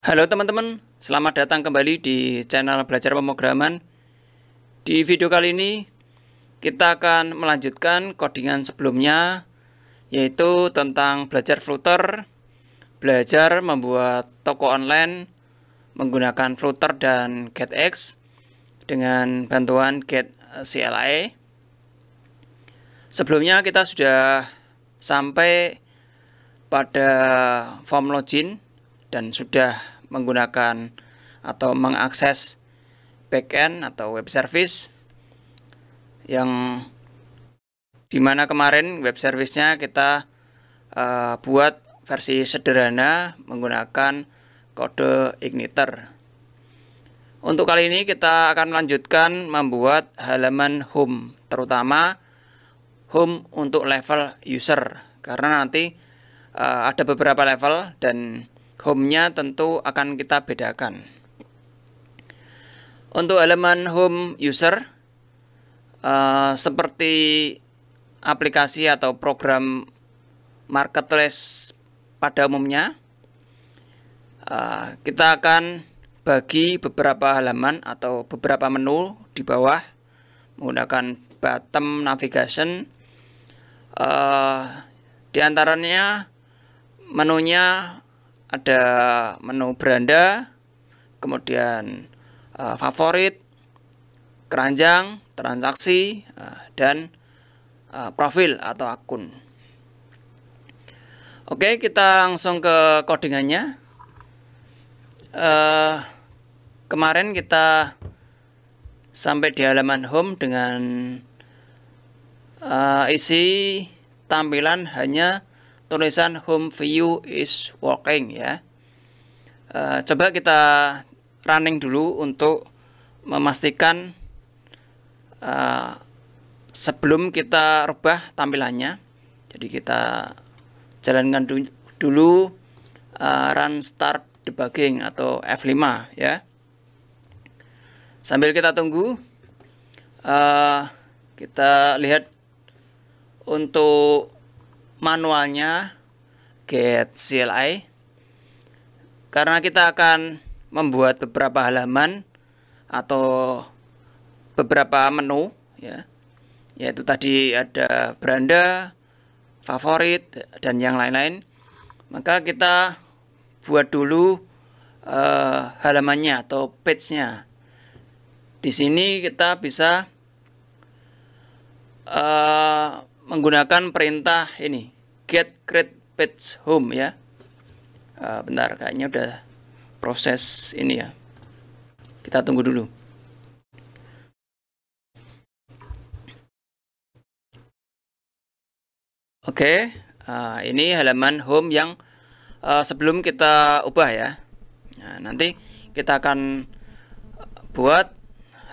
Halo teman-teman, selamat datang kembali di channel Belajar Pemrograman. Di video kali ini kita akan melanjutkan codingan sebelumnya yaitu tentang belajar Flutter, belajar membuat toko online menggunakan Flutter dan GetX dengan bantuan Get CLI. Sebelumnya kita sudah sampai pada form login dan sudah menggunakan atau mengakses backend atau web service yang dimana kemarin web servicenya kita uh, buat versi sederhana menggunakan kode igniter untuk kali ini kita akan melanjutkan membuat halaman home terutama home untuk level user karena nanti uh, ada beberapa level dan home-nya tentu akan kita bedakan. Untuk elemen home user, uh, seperti aplikasi atau program marketplace pada umumnya, uh, kita akan bagi beberapa halaman atau beberapa menu di bawah menggunakan bottom navigation. Uh, di antaranya menunya ada menu beranda, kemudian uh, favorit, keranjang, transaksi, uh, dan uh, profil atau akun. Oke, kita langsung ke codingannya. Uh, kemarin kita sampai di halaman home dengan uh, isi tampilan hanya tulisan home view is working ya uh, coba kita running dulu untuk memastikan uh, sebelum kita rubah tampilannya jadi kita jalankan du dulu uh, run start debugging atau F5 ya sambil kita tunggu uh, kita lihat untuk manualnya get CLI karena kita akan membuat beberapa halaman atau beberapa menu ya yaitu tadi ada beranda favorit dan yang lain-lain maka kita buat dulu uh, halamannya atau page-nya di sini kita bisa uh, menggunakan perintah ini get create page home ya uh, bentar kayaknya udah proses ini ya kita tunggu dulu oke okay, uh, ini halaman home yang uh, sebelum kita ubah ya nah, nanti kita akan buat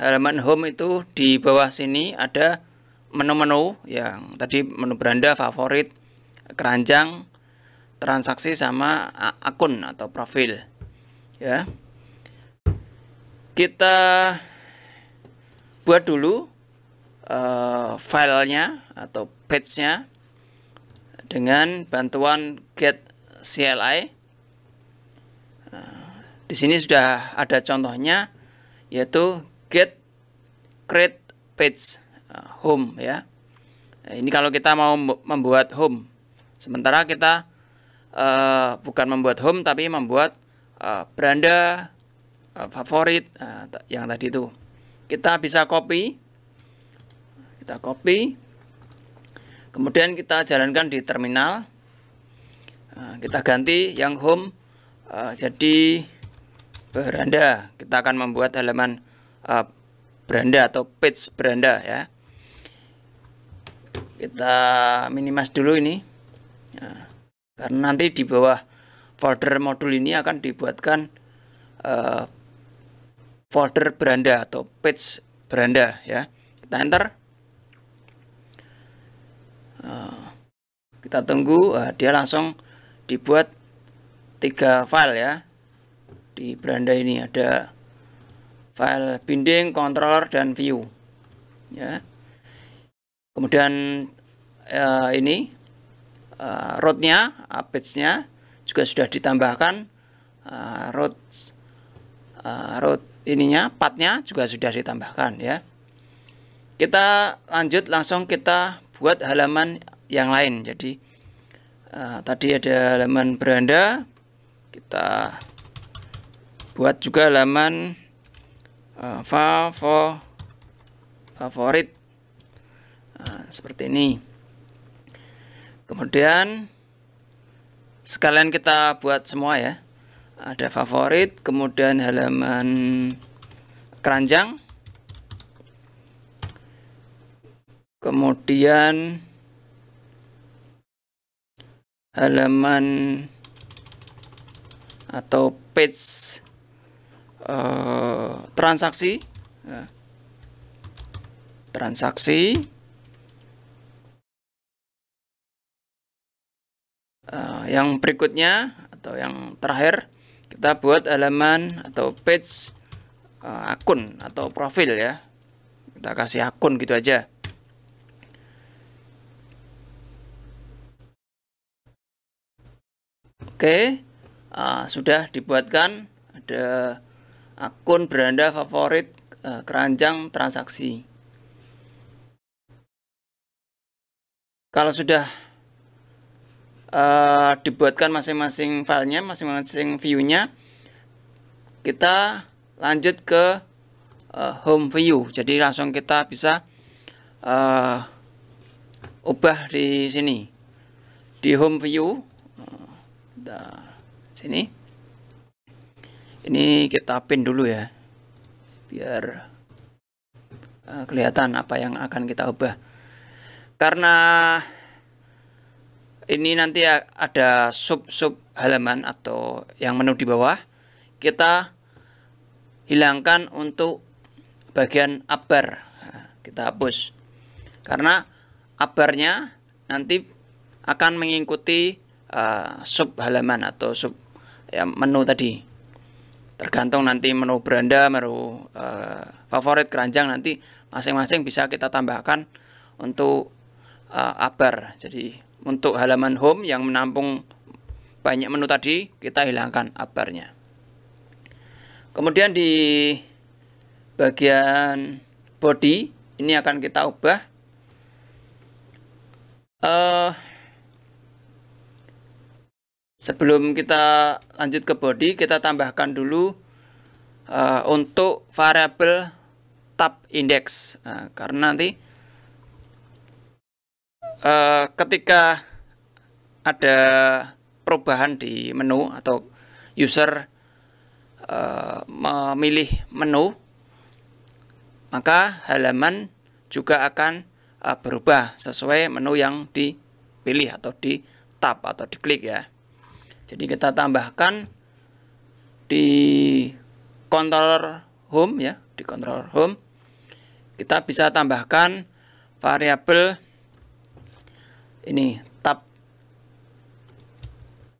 halaman home itu di bawah sini ada menu-menu yang tadi menu beranda favorit keranjang transaksi sama akun atau profil ya kita buat dulu uh, filenya atau page-nya dengan bantuan get CLI di sini sudah ada contohnya yaitu get create page home eh, ya. Eh, ini kalau kita mau membuat home. Sementara kita uh, bukan membuat home tapi membuat uh, beranda uh, favorit uh, yang tadi itu. Kita bisa copy. Kita copy. Kemudian kita jalankan di terminal. Uh, kita ganti yang home uh, jadi beranda. Kita akan membuat halaman uh, beranda atau page beranda ya kita minimas dulu ini ya, karena nanti di bawah folder modul ini akan dibuatkan uh, folder beranda atau page beranda ya kita enter uh, kita tunggu uh, dia langsung dibuat tiga file ya di beranda ini ada file binding controller dan view ya kemudian uh, ini uh, roadnya apes nya juga sudah ditambahkan uh, road uh, road ininya patnya juga sudah ditambahkan ya kita lanjut langsung kita buat halaman yang lain jadi uh, tadi ada halaman beranda kita buat juga halaman uh, favorit nah, seperti ini kemudian sekalian kita buat semua ya ada favorit kemudian halaman keranjang kemudian halaman atau page uh, transaksi ya. transaksi uh, yang berikutnya atau yang terakhir kita buat halaman atau page uh, akun atau profil ya kita kasih akun gitu aja Oke, uh, sudah dibuatkan ada akun beranda favorit uh, keranjang transaksi. Kalau sudah uh, dibuatkan masing-masing filenya masing-masing viewnya kita lanjut ke uh, home view jadi langsung kita bisa uh, ubah di sini di home view uh, sini ini kita pin dulu ya biar kelihatan apa yang akan kita ubah karena ini nanti ada sub-sub halaman atau yang menu di bawah kita hilangkan untuk bagian abar nah, kita hapus karena abarnya nanti akan mengikuti uh, sub halaman atau sub ya, menu tadi tergantung nanti menu beranda menu uh, favorit keranjang nanti masing-masing bisa kita tambahkan untuk uh, abar jadi untuk halaman home yang menampung banyak menu tadi kita hilangkan abarnya kemudian di bagian body ini akan kita ubah uh, sebelum kita lanjut ke body kita tambahkan dulu uh, untuk variable tab index nah, karena nanti eh, ketika ada perubahan di menu atau user eh, memilih menu maka halaman juga akan eh, berubah sesuai menu yang dipilih atau di tab atau diklik ya jadi kita tambahkan di controller home ya di controller home kita bisa tambahkan variabel ini tab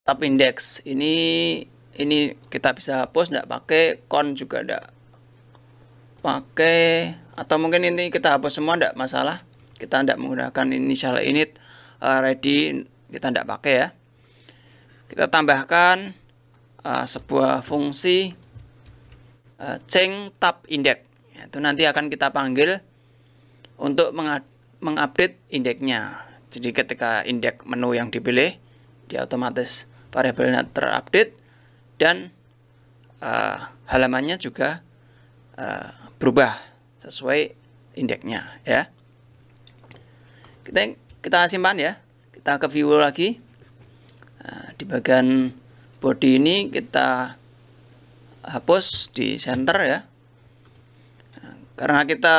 tab index ini ini kita bisa hapus tidak pakai con juga tidak pakai atau mungkin ini kita hapus semua tidak masalah kita tidak menggunakan inisial init uh, ready kita tidak pakai ya kita tambahkan uh, sebuah fungsi uh, eh, change tab index itu nanti akan kita panggil untuk mengupdate indeksnya jadi ketika indeks menu yang dipilih, dia otomatis variabelnya terupdate dan uh, halamannya juga uh, berubah sesuai indeksnya ya. Kita kita simpan ya. Kita ke view lagi. Uh, di bagian body ini kita hapus di center ya. karena kita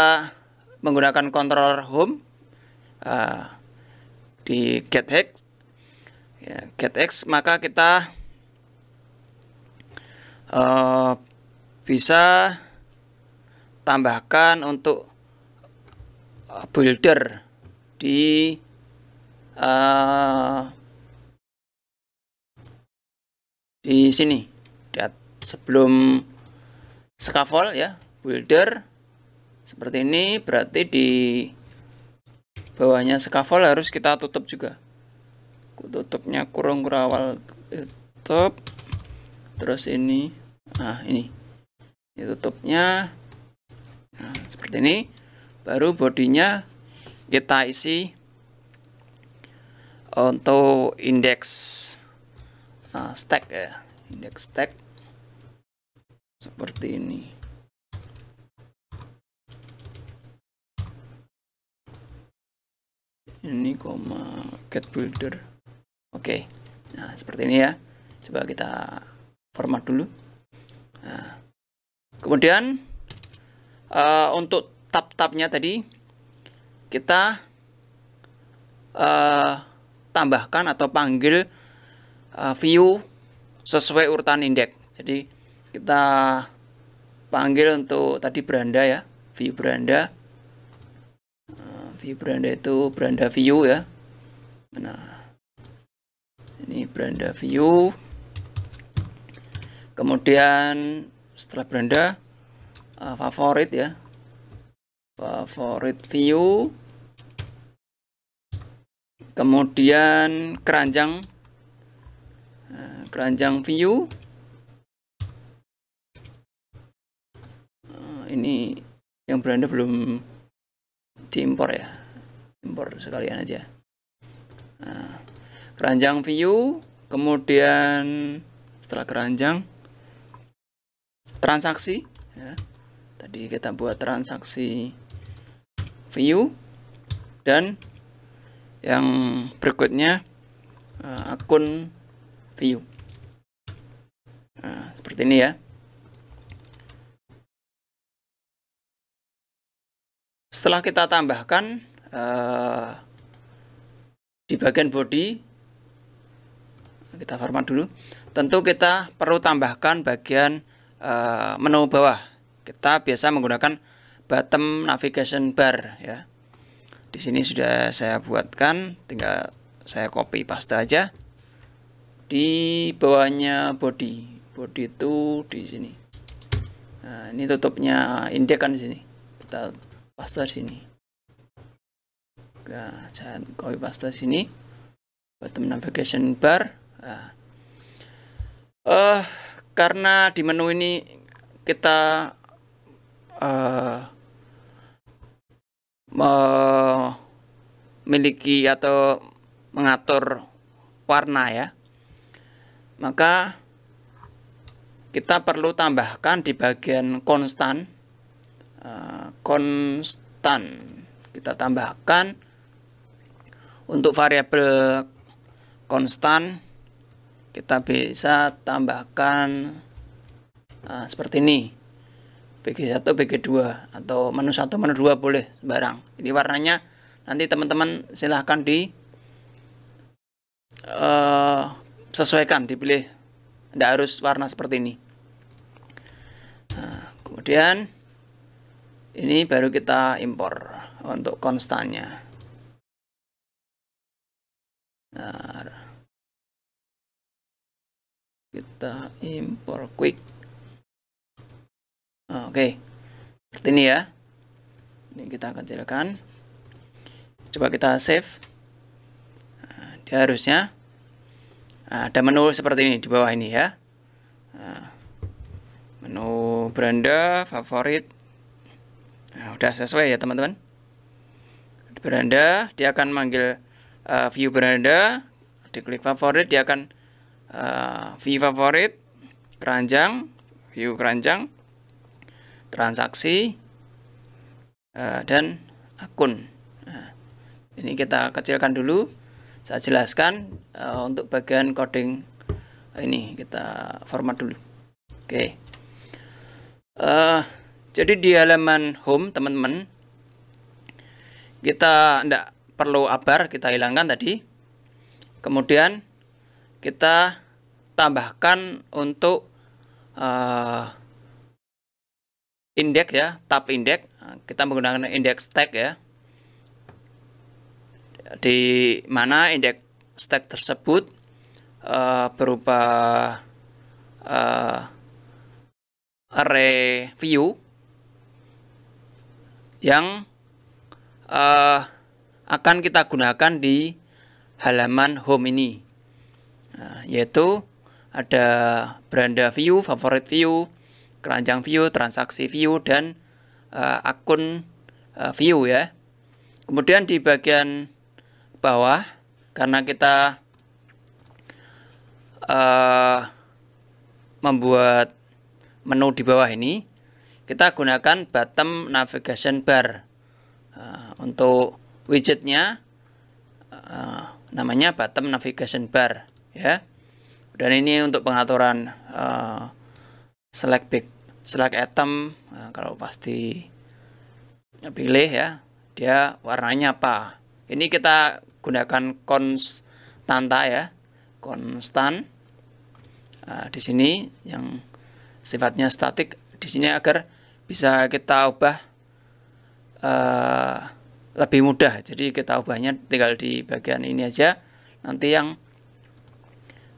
menggunakan controller home di get hex ya, get x maka kita uh, bisa tambahkan untuk eh, builder di uh, di sini sebelum scaffold ya builder seperti ini berarti di bawahnya scaffold harus kita tutup juga tutupnya kurung kurawal tutup terus ini nah ini ini tutupnya nah, seperti ini baru bodinya kita isi untuk indeks nah, stack ya indeks stack seperti ini ini koma cat builder oke okay. nah seperti ini ya coba kita format dulu nah, kemudian uh, untuk tab-tabnya tadi kita uh, tambahkan atau panggil uh, view sesuai urutan indeks. Jadi kita panggil untuk tadi beranda ya, view beranda view beranda itu beranda view ya nah ini beranda view kemudian setelah beranda uh, favorit ya favorit view kemudian keranjang nah, keranjang view uh, ini yang beranda belum diimpor ya impor sekalian aja nah, keranjang view kemudian setelah keranjang transaksi ya. tadi kita buat transaksi view dan yang berikutnya eh, akun view nah, seperti ini ya Setelah kita tambahkan uh, di bagian body, kita format dulu. Tentu kita perlu tambahkan bagian uh, menu bawah. Kita biasa menggunakan bottom navigation bar ya. Di sini sudah saya buatkan, tinggal saya copy paste aja. Di bawahnya body. Body itu di sini. Nah, ini tutupnya indeks kan di sini. Kita pasta sini nah, jangan copy pasta sini bottom navigation bar nah. uh, karena di menu ini kita uh, memiliki atau mengatur warna ya maka kita perlu tambahkan di bagian konstan Eh, konstan kita tambahkan untuk variabel konstan kita bisa tambahkan uh, seperti ini BG1 BG2 atau menu 1 menu 2 boleh barang ini warnanya nanti teman-teman silahkan di uh, sesuaikan dipilih tidak harus warna seperti ini nah, kemudian ini baru kita impor untuk konstannya kita impor quick oh, oke seperti ini ya ini kita kecilkan coba kita save nah, dia harusnya ada menu seperti ini di bawah ini ya nah, menu beranda favorit Nah, udah sesuai ya teman-teman. beranda dia akan manggil uh, view beranda, diklik favorit dia akan uh, view favorit, keranjang, view keranjang, transaksi uh, dan akun. Nah, ini kita kecilkan dulu. Saya jelaskan uh, untuk bagian coding ini kita format dulu. Oke. Okay. Uh, jadi di halaman home teman-teman kita tidak perlu abar kita hilangkan tadi. Kemudian kita tambahkan untuk uh, indeks ya, tab indeks. Kita menggunakan indeks tag ya. Di mana indeks stack tersebut uh, berupa uh, array view yang uh, akan kita gunakan di halaman home ini nah, yaitu ada beranda view, favorite view, keranjang view, transaksi view dan uh, akun uh, view ya. Kemudian di bagian bawah karena kita uh, membuat menu di bawah ini kita gunakan bottom navigation bar uh, untuk widgetnya uh, namanya bottom navigation bar ya dan ini untuk pengaturan uh, select big select item uh, kalau pasti pilih ya dia warnanya apa ini kita gunakan konstanta ya konstan uh, di sini yang sifatnya statik di sini agar bisa kita ubah uh, lebih mudah. Jadi kita ubahnya tinggal di bagian ini aja. Nanti yang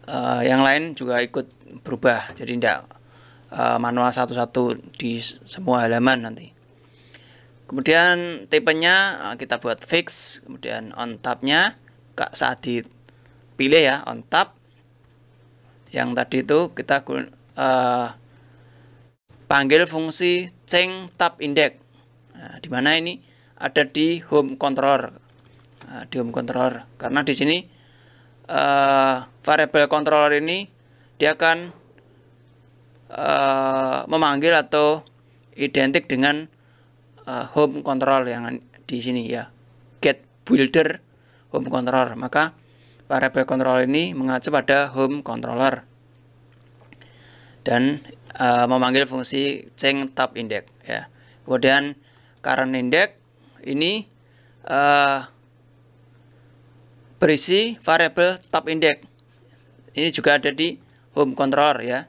uh, yang lain juga ikut berubah. Jadi tidak uh, eh, manual satu-satu di semua halaman nanti. Kemudian tipenya uh, kita buat fix, kemudian on tabnya saat dipilih ya on tab yang tadi itu kita uh, panggil fungsi change tab index. Nah, di mana ini ada di home controller. Nah, di home controller karena di sini uh, variable controller ini dia akan uh, memanggil atau identik dengan uh, home controller yang di sini ya get builder home controller maka variable controller ini mengacu pada home controller dan uh, memanggil fungsi change tab index ya. Kemudian current index ini uh, berisi variable tab index. Ini juga ada di home controller ya.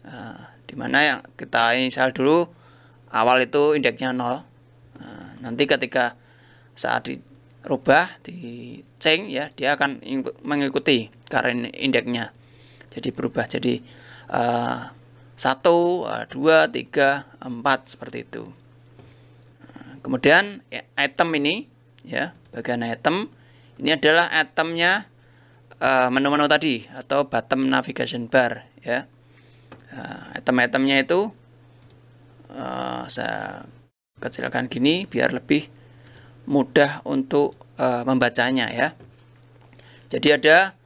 Uh, eh, dimana yang kita install dulu awal itu indeksnya 0. Uh, nanti ketika saat dirubah di change ya, dia akan mengikuti current indeksnya. Jadi berubah jadi uh, satu, eh, dua, tiga, empat seperti itu. Kemudian ya, item ini, ya bagian item ini adalah itemnya eh, menu-menu uh, tadi atau bottom navigation bar, ya. Uh, item-itemnya itu uh, saya kecilkan gini biar lebih mudah untuk uh, membacanya ya. Jadi ada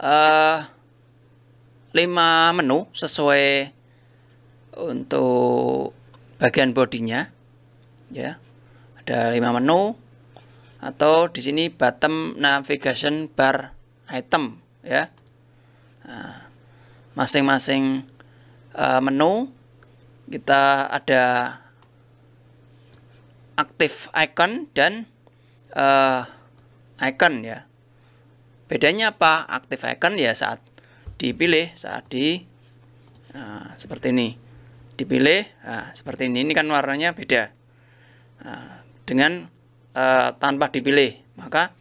uh, 5 menu sesuai untuk bagian bodinya ya ada lima menu atau di sini bottom navigation bar item ya nah, masing-masing nah, uh, menu kita ada aktif icon dan uh, icon ya bedanya apa aktif icon ya saat dipilih saat di uh, seperti ini dipilih nah, seperti ini ini kan warnanya beda nah, dengan uh, tanpa dipilih maka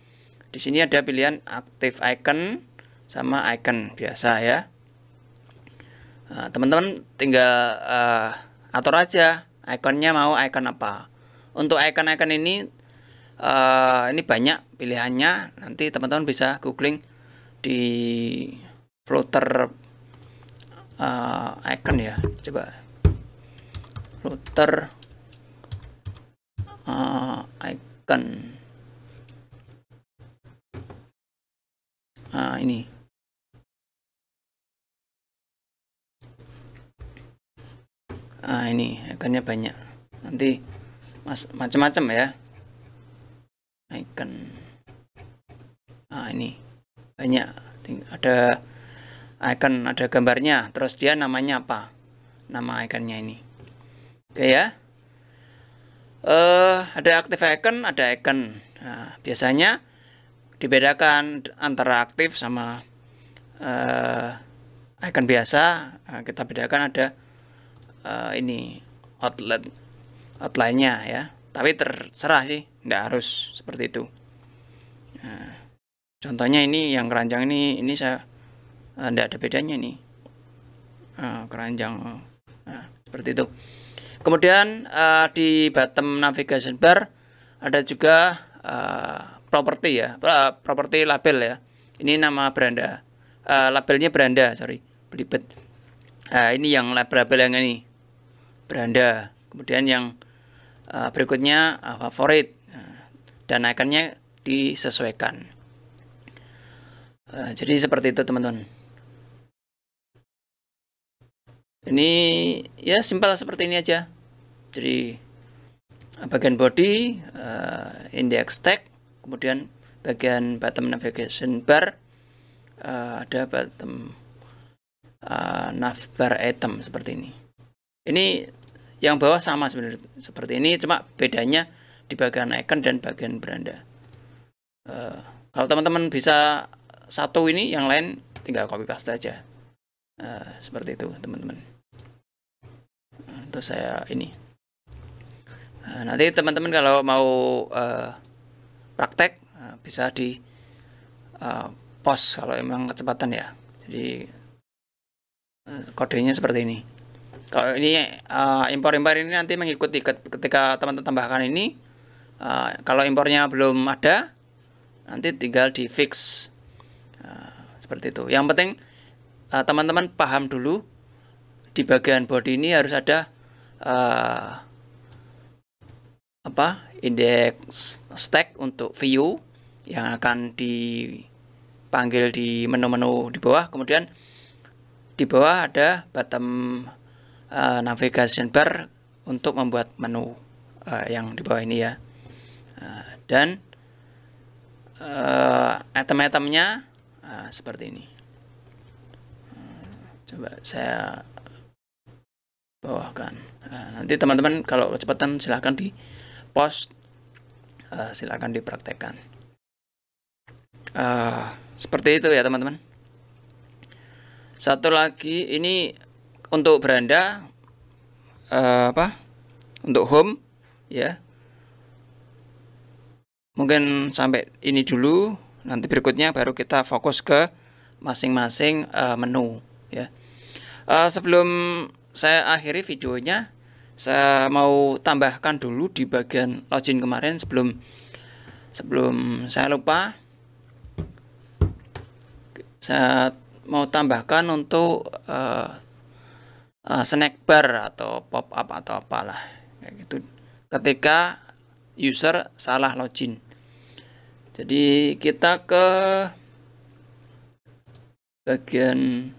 di sini ada pilihan aktif icon sama icon biasa ya nah, teman-teman nah, tinggal uh, atur aja iconnya mau icon apa untuk icon-icon ini uh, ini banyak pilihannya nanti teman-teman bisa googling di flutter uh, icon ya coba router uh, ah, icon uh, ini uh, ini iconnya banyak nanti macem macam-macam ya icon nah ini banyak ada icon ada gambarnya terus dia namanya apa nama ikannya ini Oke ya. Uh, ada aktif icon, ada icon. Nah, biasanya dibedakan antara aktif sama uh, icon biasa. Nah, kita bedakan ada uh, ini outlet outline-nya ya. Tapi terserah sih, tidak harus seperti itu. Nah, contohnya ini yang keranjang ini, ini saya uh, ada bedanya nih. Uh, keranjang, uh, seperti itu kemudian uh, di bottom navigation bar ada juga uh, eh, property ya uh, eh, property label ya ini nama beranda uh, labelnya beranda sorry belibet uh, ini yang label-label yang ini beranda kemudian yang uh, berikutnya uh, favorit dan ikonnya disesuaikan uh, jadi seperti itu teman-teman ini ya simpel seperti ini aja jadi uh, bagian body, uh, index tag, kemudian bagian bottom navigation bar, uh, ada bottom uh, nav bar item seperti ini. Ini yang bawah sama sebenarnya seperti ini, cuma bedanya di bagian icon dan bagian beranda. Uh, kalau teman-teman bisa satu ini, yang lain tinggal copy paste aja. Uh, seperti itu teman-teman. Uh, Terus saya ini Nah, nanti teman-teman kalau mau uh, praktek uh, bisa di uh, pos kalau emang kecepatan ya. Jadi kodenya seperti ini. Kalau ini uh, impor-impor ini nanti mengikuti ketika teman-teman tambahkan ini. Uh, kalau impornya belum ada, nanti tinggal di fix uh, seperti itu. Yang penting teman-teman uh, paham dulu di bagian body ini harus ada uh, apa indeks stack untuk view yang akan dipanggil di menu-menu di bawah kemudian di bawah ada bottom uh, navigation bar untuk membuat menu uh, yang di bawah ini ya uh, dan uh, item-itemnya uh, seperti ini coba saya bawahkan nah, nanti teman-teman kalau kecepatan silahkan di post, uh, silakan dipraktekkan. Uh, seperti itu ya teman-teman. Satu lagi ini untuk beranda uh, apa? Untuk home ya. Mungkin sampai ini dulu, nanti berikutnya baru kita fokus ke masing-masing uh, menu ya. Uh, sebelum saya akhiri videonya, saya mau tambahkan dulu di bagian login kemarin sebelum sebelum saya lupa saya mau tambahkan untuk uh, uh, snack bar atau pop up atau apalah kayak gitu ketika user salah login jadi kita ke bagian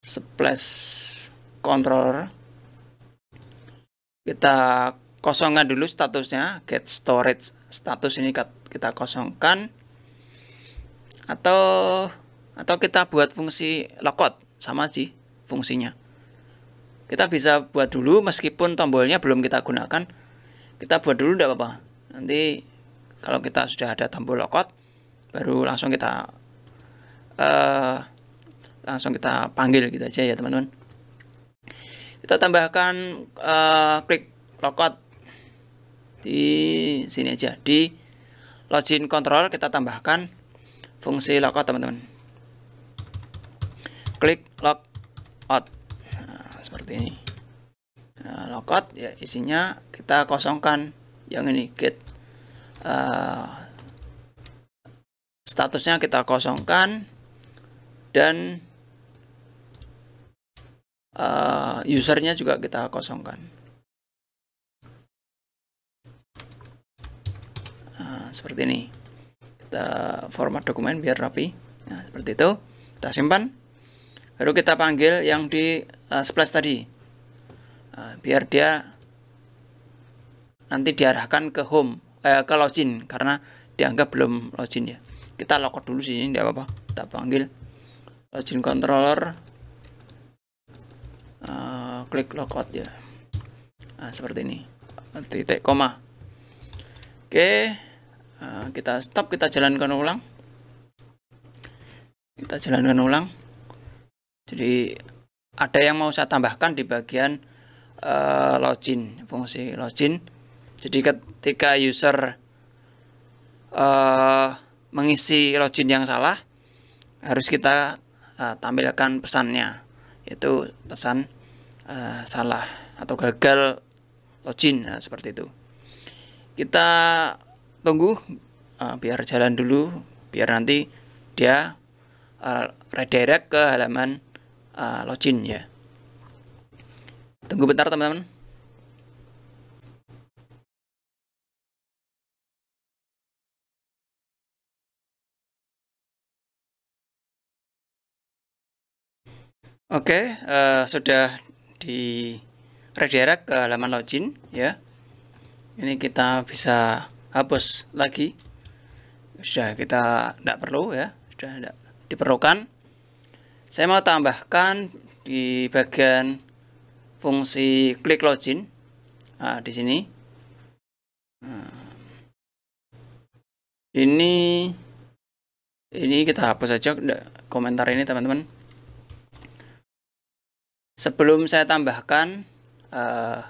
splash controller kita kosongkan dulu statusnya get storage status ini kita kosongkan atau atau kita buat fungsi logout sama sih fungsinya kita bisa buat dulu meskipun tombolnya belum kita gunakan kita buat dulu tidak apa-apa nanti kalau kita sudah ada tombol logout baru langsung kita uh, langsung kita panggil gitu aja ya teman-teman kita tambahkan uh, klik logout di sini aja di login control kita tambahkan fungsi logout teman-teman klik logout nah, seperti ini nah, logout ya isinya kita kosongkan yang ini get uh, eh, statusnya kita kosongkan dan uh, usernya juga kita kosongkan nah, seperti ini kita format dokumen biar rapi nah, seperti itu kita simpan baru kita panggil yang di uh, eh, splash tadi uh, biar dia nanti diarahkan ke home eh, ke login karena dianggap belum login ya kita logout dulu sini tidak apa-apa kita panggil login controller klik logout ya nah, seperti ini titik koma oke nah, kita stop kita jalankan ulang kita jalankan ulang jadi ada yang mau saya tambahkan di bagian uh, login fungsi login jadi ketika user uh, mengisi login yang salah harus kita uh, tampilkan pesannya yaitu pesan Eh, salah atau gagal login nah, seperti itu kita tunggu uh, biar jalan dulu biar nanti dia uh, redirect ke halaman uh, login ya tunggu bentar teman-teman Oke, okay, uh, sudah di redirect ke halaman login ya ini kita bisa hapus lagi sudah kita tidak perlu ya sudah tidak diperlukan saya mau tambahkan di bagian fungsi klik login nah, di sini nah. ini ini kita hapus saja komentar ini teman-teman sebelum saya tambahkan uh,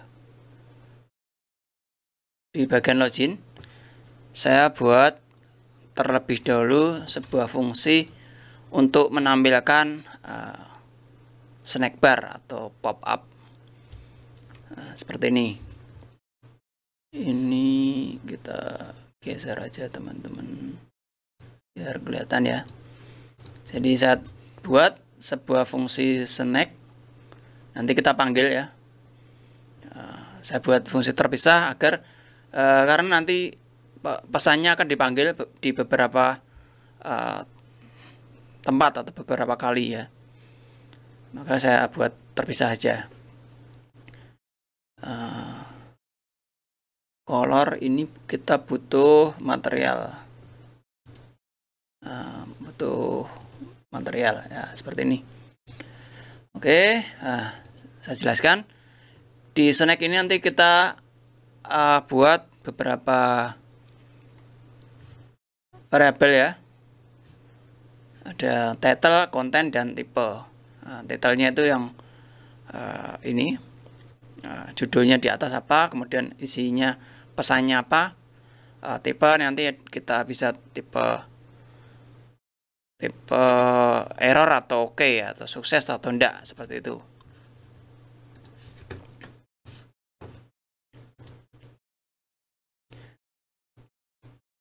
di bagian login saya buat terlebih dahulu sebuah fungsi untuk menampilkan uh, snack bar atau pop up uh, nah, seperti ini ini kita geser aja teman-teman biar kelihatan ya jadi saat buat sebuah fungsi snack nanti kita panggil ya eh, saya buat fungsi terpisah agar eh, karena nanti pesannya akan dipanggil di beberapa eh, tempat atau beberapa kali ya maka saya buat terpisah aja uh, color ini kita butuh material butuh material ya seperti ini Oke, nah, saya jelaskan. Di snack ini nanti kita uh, buat beberapa variabel ya. Ada title, konten, dan tipe. title ah, titlenya itu yang uh, ini. Uh, judulnya di atas apa, kemudian isinya pesannya apa. Uh, tipe nanti kita bisa tipe tipe error atau oke okay, ya, atau sukses atau tidak seperti itu.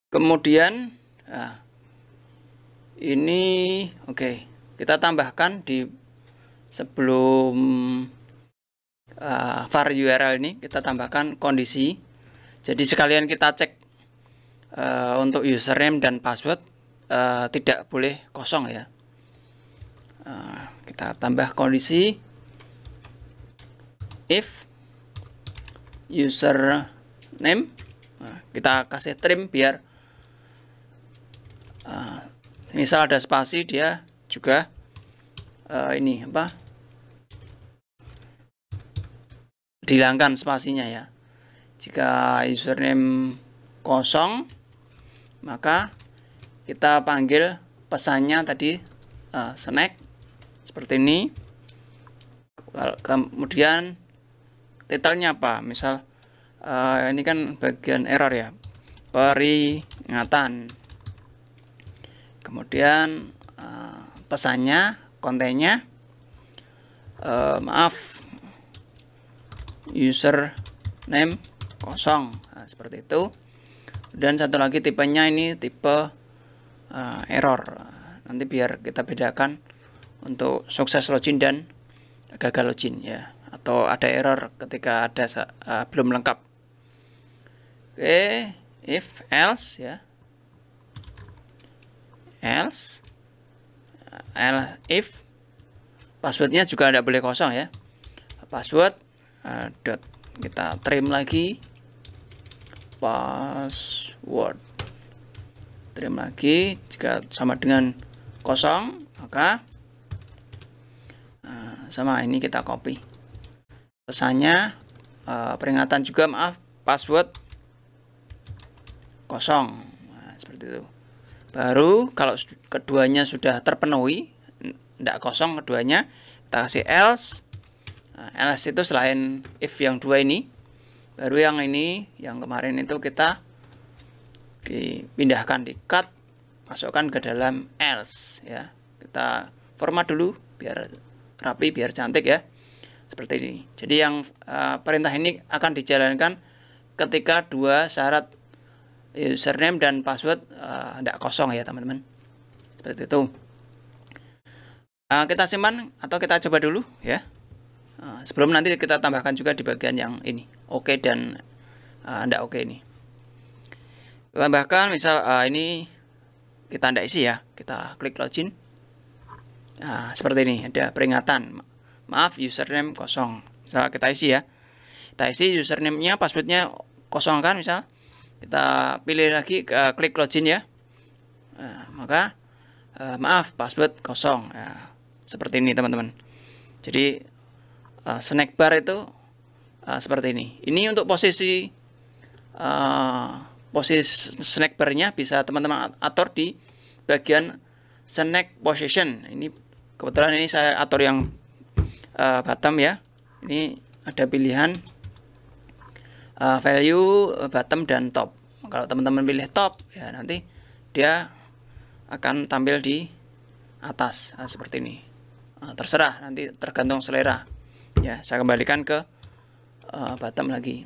Kemudian nah, ini oke okay, kita tambahkan di sebelum uh, var URL ini kita tambahkan kondisi. Jadi sekalian kita cek uh, untuk username dan password uh, tidak boleh kosong ya uh, kita tambah kondisi if user name nah, kita kasih trim biar uh, misal ada spasi dia juga uh, ini apa dihilangkan spasinya ya jika username kosong maka kita panggil pesannya tadi uh, snack seperti ini kemudian titelnya apa misal uh, ini kan bagian error ya peringatan kemudian uh, pesannya kontennya uh, maaf user name kosong nah, seperti itu dan satu lagi tipenya ini tipe uh, error nanti biar kita bedakan untuk sukses login dan gagal login ya atau ada error ketika ada uh, belum lengkap oke okay, if else ya else eh, else if passwordnya juga tidak boleh kosong ya password uh, dot kita trim lagi password trim lagi jika sama dengan kosong maka eh, sama ini kita copy pesannya eh, peringatan juga maaf password kosong nah, seperti itu baru kalau keduanya sudah terpenuhi tidak kosong keduanya kita kasih else nah, else itu selain if yang dua ini baru yang ini yang kemarin itu kita dipindahkan di cut masukkan ke dalam else ya kita format dulu biar rapi biar cantik ya seperti ini jadi yang uh, perintah ini akan dijalankan ketika dua syarat username dan password uh, kosong ya teman-teman seperti itu uh, kita simpan atau kita coba dulu ya uh, sebelum nanti kita tambahkan juga di bagian yang ini oke okay dan uh, oke okay ini tambahkan misal uh, ini kita tidak isi ya kita klik login nah, seperti ini ada peringatan maaf username kosong misal kita isi ya kita isi username-nya passwordnya kosong kan misal kita pilih lagi uh, klik login ya nah, maka uh, maaf password kosong nah, seperti ini teman-teman jadi uh, snack bar itu uh, seperti ini ini untuk posisi uh, posisi snack bar-nya bisa teman-teman atur di bagian snack position ini kebetulan ini saya atur yang uh, bottom ya ini ada pilihan uh, value eh, bottom dan top kalau teman-teman pilih top ya nanti dia akan tampil di atas nah, seperti ini nah, terserah nanti tergantung selera ya saya kembalikan ke uh, bottom lagi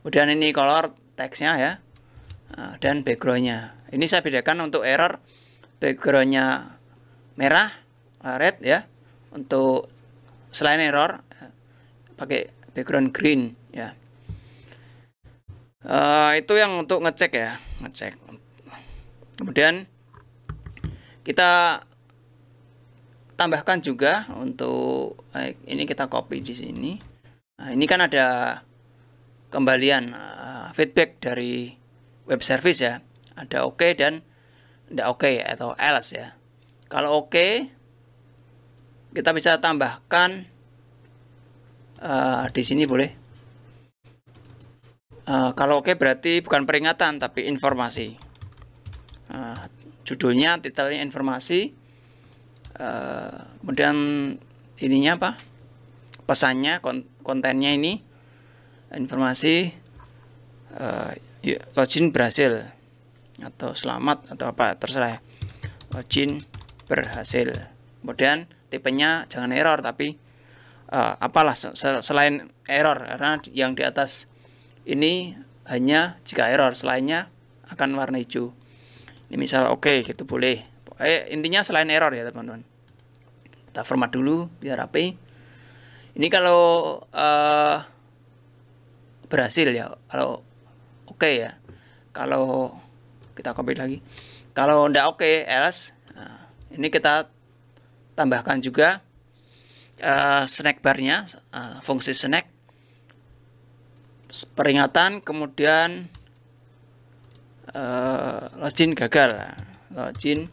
kemudian ini color teksnya ya Ah, dan backgroundnya ini saya bedakan untuk error backgroundnya merah ah, red ya untuk selain error pakai background green ya uh, itu yang untuk ngecek ya ngecek kemudian kita tambahkan juga untuk ini kita copy di sini. Nah, ini kan ada kembalian uh, feedback dari web service ya. Ada oke okay dan tidak oke okay, atau else ya. Kalau oke okay, kita bisa tambahkan uh, di sini boleh. Uh, kalau oke okay berarti bukan peringatan tapi informasi. Uh, judulnya, titelnya informasi. Uh, kemudian ininya apa? Pesannya, kontennya ini informasi. Uh, Ya, login berhasil atau selamat atau apa terserah login berhasil kemudian tipenya jangan error tapi uh, apalah selain error karena yang di atas ini hanya jika error selainnya akan warna hijau ini misal oke okay, gitu boleh eh, intinya selain error ya teman-teman kita format dulu biar rapi ini kalau uh, berhasil ya kalau oke okay ya kalau kita copy lagi kalau tidak oke okay, else nah, ini kita tambahkan juga uh, snack barnya uh, fungsi snack peringatan kemudian uh, login gagal login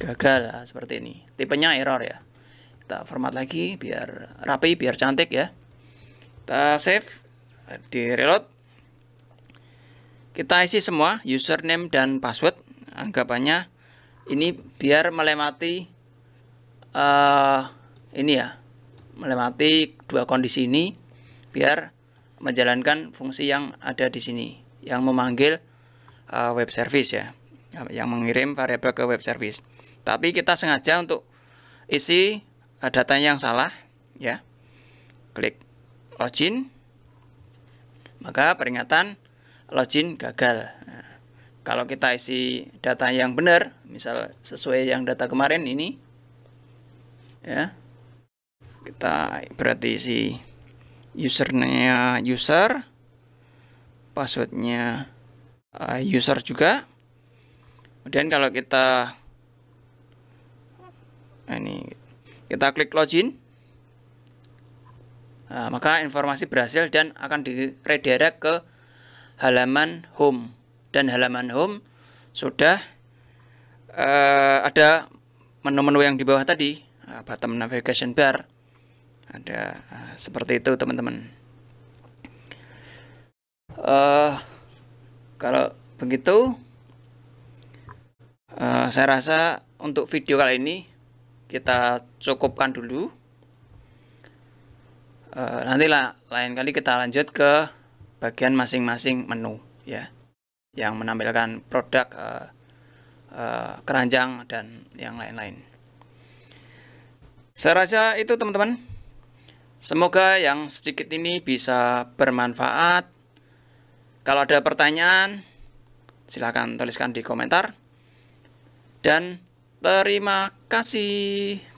gagal nah, seperti ini tipenya error ya kita format lagi biar rapi biar cantik ya kita save di reload kita isi semua username dan password. Anggapannya ini biar melemati uh, ini ya, melemati dua kondisi ini biar menjalankan fungsi yang ada di sini yang memanggil uh, web service ya, yang mengirim variabel ke web service. Tapi kita sengaja untuk isi uh, datanya yang salah ya. Klik login maka peringatan login gagal. Nah, kalau kita isi data yang benar, misal sesuai yang data kemarin ini, ya, kita berarti isi usernya user, passwordnya eh, user juga. Kemudian kalau kita ini kita klik login, nah, maka informasi berhasil dan akan diredirect ke halaman home dan halaman home sudah uh, ada menu-menu yang di bawah tadi uh, bottom navigation bar ada uh, seperti itu teman-teman uh, kalau begitu uh, saya rasa untuk video kali ini kita cukupkan dulu uh, nantilah lain kali kita lanjut ke bagian masing-masing menu ya yang menampilkan produk uh, uh, keranjang dan yang lain-lain. Saya rasa itu teman-teman. Semoga yang sedikit ini bisa bermanfaat. Kalau ada pertanyaan, silahkan tuliskan di komentar. Dan terima kasih.